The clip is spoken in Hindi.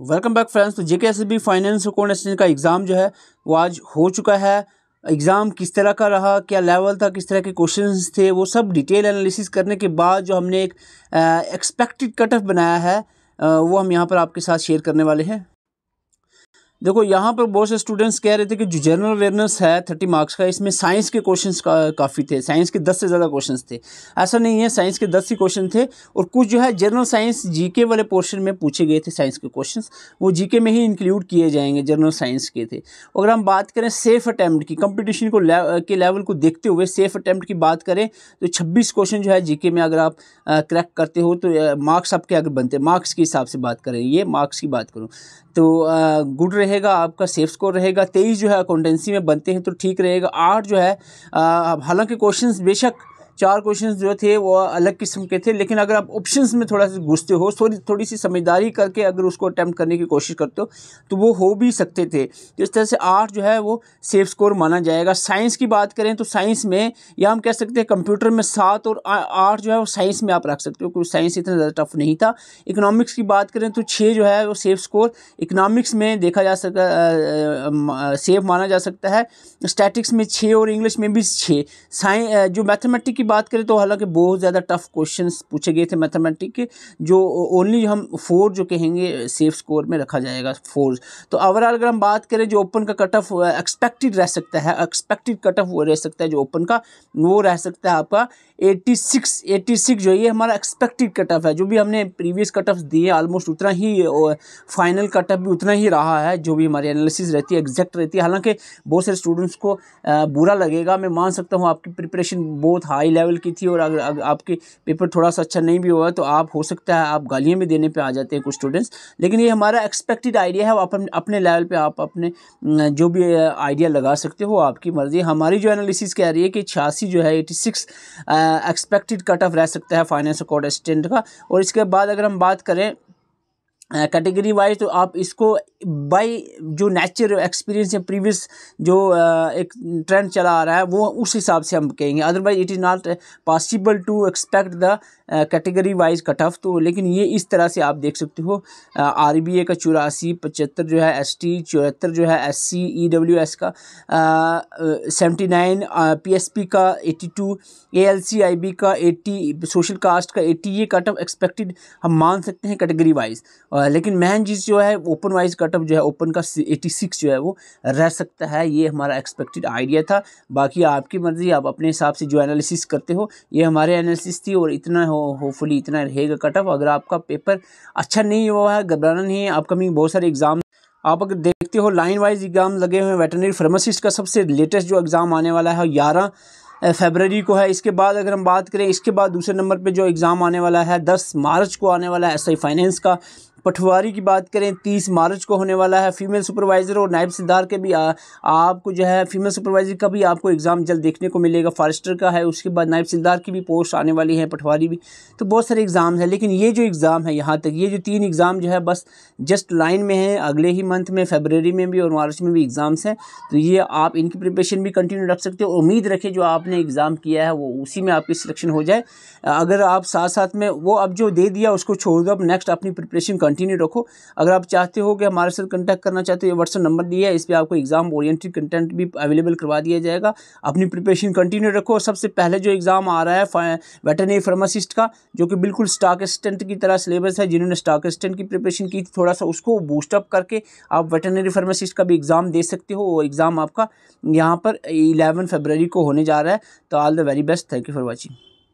वेलकम बैक फ्रेंड्स तो J K S B finance account exchange का एग्ज़ाम जो है वो आज हो चुका है एग्ज़ाम किस तरह का रहा क्या लेवल था किस तरह के क्वेश्चंस थे वो सब डिटेल एनालिसिस करने के बाद जो हमने एक एक्सपेक्टेड कट ऑफ बनाया है आ, वो हम यहाँ पर आपके साथ शेयर करने वाले हैं देखो यहाँ पर बहुत से स्टूडेंट्स कह रहे थे कि जो जनरल अवेयरनेस है थर्टी मार्क्स का इसमें साइंस के क्वेश्चंस का काफ़ी थे साइंस के दस से ज़्यादा क्वेश्चंस थे ऐसा नहीं है साइंस के दस ही क्वेश्चन थे और कुछ जो है जनरल साइंस जीके वाले पोर्शन में पूछे गए थे साइंस के क्वेश्चन वो जीके में ही इंक्लूड किए जाएंगे जनरल साइंस के थे अगर हम बात करें सेफ अटैम्प्ट की कंपटीशन को के लेवल को देखते हुए सेफ अटैम्प्ट की बात करें तो छब्बीस क्वेश्चन जो है जी में अगर आप क्रैक करते हो तो मार्क्स आपके अगर बनते मार्क्स के हिसाब से बात करें ये मार्क्स की बात करूँ तो गुड रहे रहेगा आपका सेफ स्कोर रहेगा तेईस जो है अकाउंटेंसी में बनते हैं तो ठीक रहेगा आठ जो है हालांकि क्वेश्चन बेशक चार क्वेश्चन जो थे वो अलग किस्म के थे लेकिन अगर आप ऑप्शन में थोड़ा सा घुसते हो थोड़ी थोड़ी सी समझदारी करके अगर उसको अटैम्प्ट करने की कोशिश करते हो तो वो हो भी सकते थे तो इस तरह से आठ जो है वो सेफ स्कोर माना जाएगा साइंस की बात करें तो साइंस में या हम कह सकते हैं कंप्यूटर में सात और आठ जो है वो साइंस में आप रख सकते हो क्योंकि साइंस इतना ज़्यादा टफ नहीं था इकनॉमिक्स की बात करें तो छः जो है वो सेफ स्कोर इकनॉमिक्स में देखा जा सकता सेफ माना जा सकता है स्टैटिक्स में छः और इंग्लिश में भी छः साइंस जो मैथमेटिक की बात करें तो हालांकि बहुत ज़्यादा टफ क्वेश्चन पूछे गए थे मैथमेटिक के जो ओनली हम फोर जो कहेंगे सेफ स्कोर में रखा जाएगा फोर तो ओवरऑल अगर हम बात करें जो ओपन का कट ऑफ एक्सपेक्टेड रह सकता है एक्सपेक्टेड कट ऑफ रह सकता है जो ओपन का वो रह सकता है आपका एट्टी सिक्स जो ये हमारा एक्सपेक्टेड कट ऑफ है जो भी हमने प्रीवियस कट ऑफ दिए ऑलमोस्ट उतना ही फाइनल कट ऑफ भी उतना ही रहा है जो भी हमारी एनालिसिस रहती है एग्जैक्ट रहती है हालांकि बहुत सारे स्टूडेंट्स को बुरा लगेगा मैं मान सकता हूँ आपकी प्रिपरेशन बहुत हाई लेवल की थी और अगर, आपके पेपर थोड़ा सा अच्छा नहीं भी हुआ तो आप हो सकता है आप गालियाँ भी देने पर आ जाते हैं कुछ स्टूडेंट्स लेकिन ये हमारा एक्सपेक्टेड आइडिया है आप अपने लेवल पर आप अपने जो भी आइडिया लगा सकते हो आपकी मर्ज़ी हमारी जो एनालिसिस कह रही है कि छियासी जो है eighty six expected cut off रह सकता है फाइनेंस अकाउंट असिस्टेंट का और इसके बाद अगर हम बात करें कैटेगरी वाइज तो आप इसको बाय जो नेचुरल एक्सपीरियंस या प्रीवियस जो एक ट्रेंड चला आ रहा है वो उस हिसाब से हम कहेंगे otherwise it is not possible to expect the category wise cut off तो लेकिन ये इस तरह से आप देख सकते हो आर बी ए का चौरासी पचहत्तर जो है एस टी चौहत्तर जो है S C E W S का seventy nine P S P का eighty two A L C I B का एट्टी सोशल कास्ट का एट्टी ये कट ऑफ एक्सपेक्टेड हम मान सकते हैं कैटेगरी वाइज और लेकिन मैन चीज़ जो है ओपन वाइज कटअप जो है ओपन का 86 जो है वो रह सकता है ये हमारा एक्सपेक्टेड आइडिया था बाकी आपकी मर्ज़ी आप अपने हिसाब से जो एनालिसिस करते हो ये हमारे एनालिसिस थी और इतना हो होपफुली इतना रहेगा कटअप अगर आपका पेपर अच्छा नहीं हुआ है घबराना नहीं है अपकमिंग बहुत सारे एग्ज़ाम आप अगर देखते हो लाइन वाइज एग्ज़ाम लगे हुए हैं वेटनरी फार्मासिस्ट का सबसे लेटेस्ट जो एग्ज़ाम आने वाला है ग्यारह फेबररी को है इसके बाद अगर हम बात करें इसके बाद दूसरे नंबर पे जो एग्ज़ाम आने वाला है दस मार्च को आने वाला है एस फाइनेंस का पटवारी की बात करें तीस मार्च को होने वाला है फीमेल सुपरवाइज़र और नायब सिद्धार के भी आ, आपको जो है फीमेल सुपरवाइज़र का भी आपको एग्ज़ाम जल्द देखने को मिलेगा फॉरेस्टर का है उसके बाद नायब सिद्धार की भी पोस्ट आने वाली है पटवारी भी तो बहुत सारे एग्ज़ाम हैं लेकिन ये जो एग्ज़ाम है यहाँ तक ये जो तीन एग्ज़ाम जो है बस जस्ट लाइन में है अगले ही मंथ में फेबररी में भी और मार्च में भी एग्ज़ाम्स हैं तो ये आप इनकी प्रिपरेशन भी कंटिन्यू रख सकते हो उम्मीद रखें जो आपने आपने एग्ज़ाम किया है वो उसी में आपकी सिलेक्शन हो जाए अगर आप साथ साथ में वो अब जो दे दिया उसको छोड़ दो अब नेक्स्ट अपनी प्रिपरेशन कंटिन्यू रखो अगर आप चाहते हो कि हमारे साथ कंटैक्ट करना चाहते हो व्हाट्सअप नंबर दिया है इस पर आपको एग्ज़ाम ओरिएंटेड कंटेंट भी अवेलेबल करवा दिया जाएगा अपनी प्रिपरेशन कंटिन्यू रखो सबसे पहले जो एग्ज़ाम आ रहा है वेटनरी फार्मासिस्ट का जो कि बिल्कुल स्टाक असिस्टेंट की तरह सिलेबस है जिन्होंने स्टाक असिस्टेंट की प्रिपरेशन की थोड़ा सा उसको बूस्टअप करके आप वेटनरी फार्मासिस्ट का भी एग्ज़ाम दे सकते हो वो एग्ज़ाम आपका यहाँ पर इलेवन फरवरी को होने जा रहा है तो all the very best thank you for watching